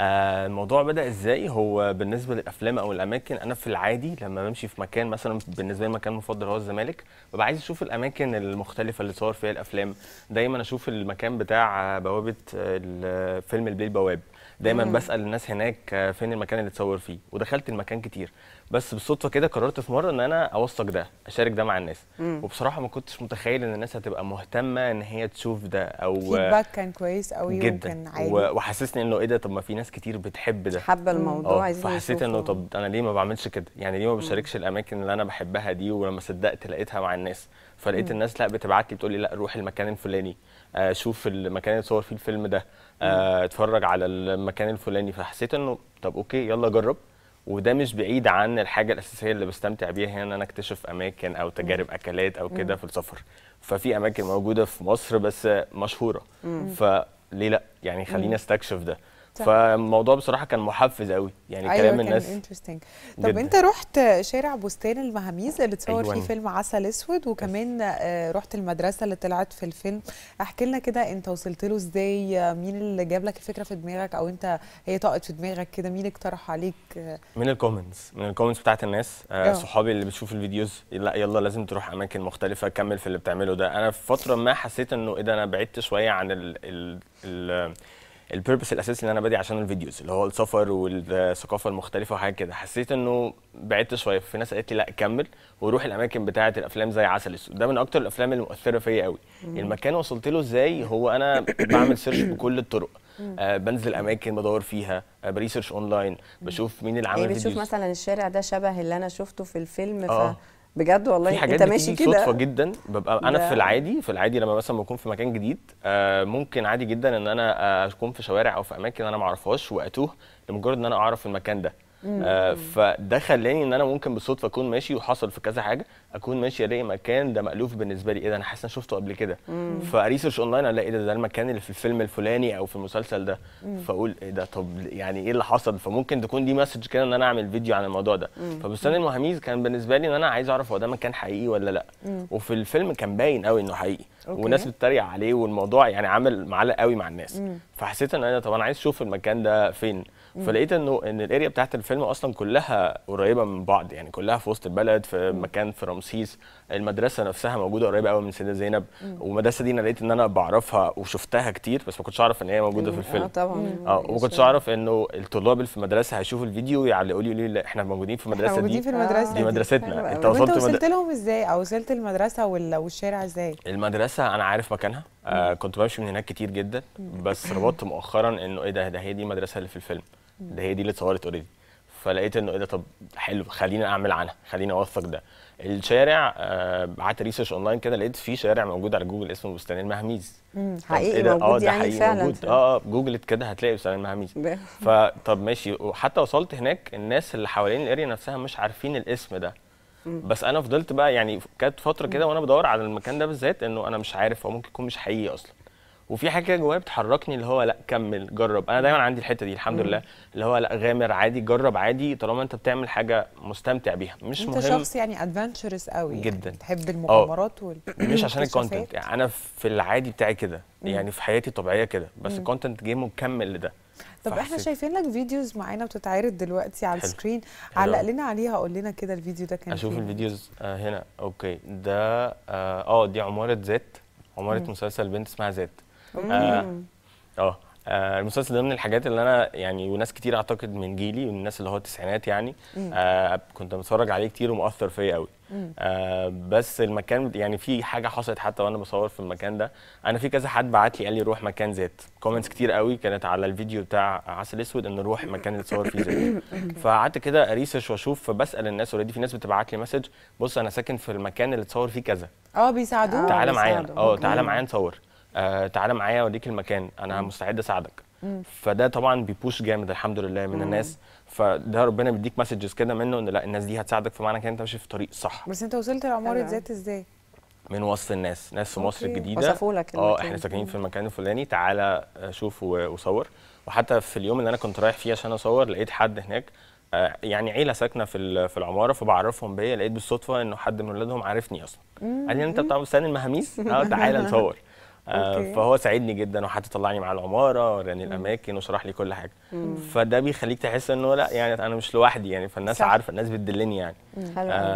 آه، الموضوع بدا ازاي هو بالنسبه للافلام او الاماكن انا في العادي لما بمشي في مكان مثلا بالنسبه لي مكان مفضل هو الزمالك ببقى عايز اشوف الاماكن المختلفه اللي صور فيها الافلام دايما اشوف المكان بتاع بوابه فيلم البليل بواب دايما مم. بسال الناس هناك آه، فين المكان اللي اتصور فيه ودخلت المكان كتير بس بالصدفه كده قررت في مره ان انا اوثق ده اشارك ده مع الناس مم. وبصراحه ما كنتش متخيل ان الناس هتبقى مهتمه ان هي تشوف ده او الفيدباك كان كويس قوي جدا وكان عالي وحسسني انه ايه ده طب ما في ناس كتير بتحب ده حابه الموضوع آه، عايزين فحسيت انه طب انا ليه ما بعملش كده يعني ليه ما بشاركش الاماكن اللي انا بحبها دي ولما صدقت لقيتها مع الناس فلقيت الناس لا بتبعت لي بتقول لي لا روح المكان الفلاني آه شوف المكان اللي اتصور فيه الفيلم ده آه اتفرج على المكان الفلاني فحسيت انه طب اوكي يلا جرب وده مش بعيد عن الحاجه الاساسيه اللي بستمتع بيها هي ان انا اكتشف اماكن او تجارب اكلات او كده في السفر ففي اماكن موجوده في مصر بس مشهوره فليه لا يعني خليني استكشف ده فالموضوع بصراحه كان محفز قوي يعني أيوة كلام الناس انترستنج طب جدا. انت رحت شارع بستان المهاميز اللي اتصور أيوة. فيه فيلم عسل اسود وكمان أيوة. آه، رحت المدرسه اللي طلعت في الفيلم احكي لنا كده انت وصلت له ازاي آه، مين اللي جاب لك الفكره في دماغك او انت هي طاقت في دماغك كده مين اقترح عليك آه، من الكومنتس من الكومنتس بتاعت الناس صحابي اللي بتشوف الفيديوز لا يلا لازم تروح اماكن مختلفه كمل في اللي بتعمله ده انا في فتره ما حسيت انه ايه ده انا بعدت شويه عن ال ال, ال البيربس الاساسي اللي انا بادي عشان الفيديوز اللي هو السفر والثقافه المختلفه وحاجات كده حسيت انه بعدت شويه في ناس قالت لي لا كمل وروح الاماكن بتاعه الافلام زي عسل اسود ده من اكتر الافلام المؤثره فيا قوي المكان وصلت له ازاي هو انا بعمل سيرش بكل الطرق آه بنزل اماكن بدور فيها آه بريسيرش اونلاين بشوف مين اللي إيه عمل يعني بتشوف مثلا الشارع ده شبه اللي انا شفته في الفيلم آه. ف بجد والله في حاجات انت ماشي كده صدفه جدا ببقى انا في العادي في العادي لما مثلا بكون في مكان جديد آه، ممكن عادي جدا ان انا آه، اكون في شوارع او في اماكن انا ما اعرفهاش واتوه لمجرد ان انا اعرف المكان ده آه، فده خلاني ان انا ممكن بالصدفه اكون ماشي وحصل في كذا حاجه اكون ماشي الاقي مكان ده مالوف بالنسبه لي ايه ده انا حاسس انا شفته قبل كده فاريسيرش اونلاين الاقي إيه ده, ده المكان اللي في الفيلم الفلاني او في المسلسل ده فاقول ايه ده طب يعني ايه اللي حصل فممكن تكون دي مسج كده ان انا اعمل فيديو عن الموضوع ده فبستان المهاميز كان بالنسبه لي ان انا عايز اعرف هو ده مكان حقيقي ولا لا وفي الفيلم كان باين قوي انه حقيقي أوكي. والناس بتتريق عليه والموضوع يعني عامل معلق قوي مع الناس مم. فحسيت ان انا طب انا عايز اشوف المكان ده فين فلقيت انه ان الاريا بتاعت الفيلم اصلا كلها قريبه من بعض يعني كلها في وسط البلد في مكان في رمسيس المدرسه نفسها موجوده قريبه قوي من سيده زينب والمدرسه دي انا لقيت ان انا بعرفها وشفتها كتير بس ما كنتش اعرف ان هي موجوده في آه، الفيلم اه طبعا اه وما كنتش اعرف انه الطلاب اللي في المدرسه هيشوفوا الفيديو يعلقوا لي يقولوا لي احنا موجودين في المدرسه موجودين دي في المدرسه آه، دي, دي مدرستنا انت وصلت وصلت مد... لهم ازاي او وصلت المدرسه والشارع ازاي المدرسه انا عارف مكانها آه كنت بمشي من هناك كتير جدا بس ربطت مؤخرا انه ايه ده ده هي دي المدرسه اللي في الفيلم ده هي دي اللي اتصورت اوريدي فلقيت انه ايه ده طب حلو خلينا اعمل عنها خلينا اوثق ده الشارع آه قعدت ريسيرش اونلاين كده لقيت في شارع موجود على جوجل اسمه بستان المهاميز إيه حقيقي إيه موجود اه ده يعني حقيقي فعلا موجود اه اه جوجلت كده هتلاقي بستان المهاميز فطب ماشي وحتى وصلت هناك الناس اللي حوالين الاريا نفسها مش عارفين الاسم ده بس انا فضلت بقى يعني كانت فتره كده وانا بدور على المكان ده بالذات انه انا مش عارف هو ممكن يكون مش حقيقي اصلا وفي حاجه كده جوايا بتحركني اللي هو لا كمل جرب انا دايما عندي الحته دي الحمد لله اللي هو لا غامر عادي جرب عادي طالما انت بتعمل حاجه مستمتع بيها مش انت مهم انت شخص يعني ادفنتشرس قوي يعني، جدا يعني تحب آه. المغامرات وال... مش عشان الكونتنت يعني انا في العادي بتاعي كده يعني في حياتي الطبيعيه كده بس الكونتنت جه مكمل لده طب فحسيت. احنا شايفين لك فيديوز معانا بتتعرض دلوقتي على السكرين علق لنا عليها قول لنا كده الفيديو ده كان اشوف فيه. الفيديوز آه هنا اوكي ده اه, آه، دي عماره ذات عماره مسلسل بنت اسمها ذات آه. اه, آه المسلسل ده من الحاجات اللي انا يعني وناس كتير اعتقد من جيلي من الناس اللي هو التسعينات يعني آه كنت بتفرج عليه كتير ومؤثر فيا قوي آه بس المكان يعني في حاجه حصلت حتى وانا بصور في المكان ده انا في كذا حد بعت لي قال لي روح مكان زيت كومنتس كتير قوي كانت على الفيديو بتاع عسل اسود ان روح المكان اللي اتصور فيه زيت فقعدت كده اريسيرش واشوف فبسال الناس اوريدي في ناس بتبعت لي مسج بص انا ساكن في المكان اللي اتصور فيه كذا اه بيساعدوك تعالى معايا اه تعالى معايا نصور آه تعالى معايا اوريك المكان انا مم. مستعد اساعدك فده طبعا بيبوش جامد الحمد لله من مم. الناس فده ربنا بيديك مسجز كده منه ان لا الناس دي هتساعدك فمعنى كده انت ماشي في طريق صح بس انت وصلت لعماره ذات ازاي من وصف الناس ناس في مصر الجديده وصفوا لك اه احنا ساكنين في المكان الفلاني تعالى آه، شوف وصور وحتى في اليوم اللي انا كنت رايح فيه عشان اصور لقيت حد هناك آه، يعني عيله ساكنه في في العماره فبعرفهم بيا لقيت بالصدفه انه حد من ولادهم عارفني اصلا قال لي انت بتاع بستان المهاميس اه تعالى نصور آه، فهو ساعدني جدا وحتى طلعني مع العماره وراني الاماكن وشرح لي كل حاجه فده بيخليك تحس انه لا يعني انا مش لوحدي يعني فالناس صح. عارفه الناس بتدلني يعني